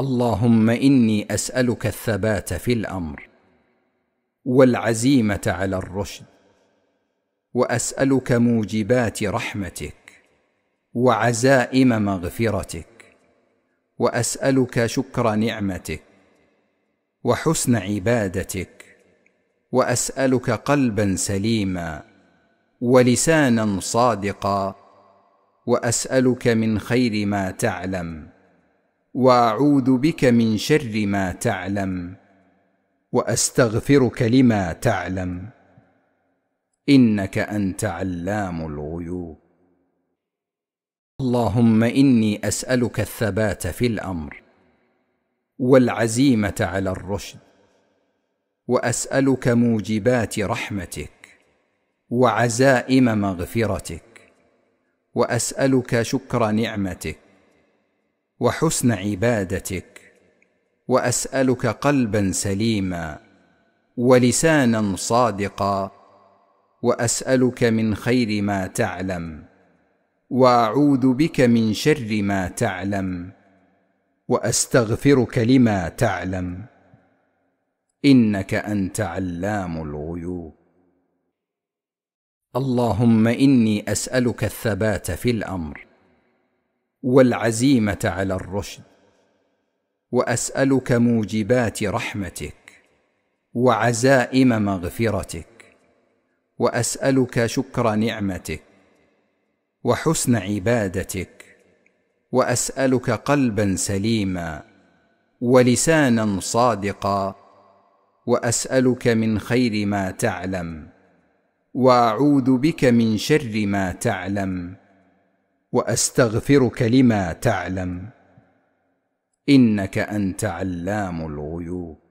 اللهم اني اسالك الثبات في الامر والعزيمه على الرشد واسالك موجبات رحمتك وعزائم مغفرتك واسالك شكر نعمتك وحسن عبادتك واسالك قلبا سليما ولسانا صادقا واسالك من خير ما تعلم واعوذ بك من شر ما تعلم واستغفرك لما تعلم انك انت علام الغيوب اللهم اني اسالك الثبات في الامر والعزيمه على الرشد واسالك موجبات رحمتك وعزائم مغفرتك واسالك شكر نعمتك وحسن عبادتك واسالك قلبا سليما ولسانا صادقا واسالك من خير ما تعلم واعوذ بك من شر ما تعلم واستغفرك لما تعلم انك انت علام الغيوب اللهم اني اسالك الثبات في الامر والعزيمه على الرشد واسالك موجبات رحمتك وعزائم مغفرتك واسالك شكر نعمتك وحسن عبادتك واسالك قلبا سليما ولسانا صادقا واسالك من خير ما تعلم واعوذ بك من شر ما تعلم واستغفرك لما تعلم انك انت علام الغيوب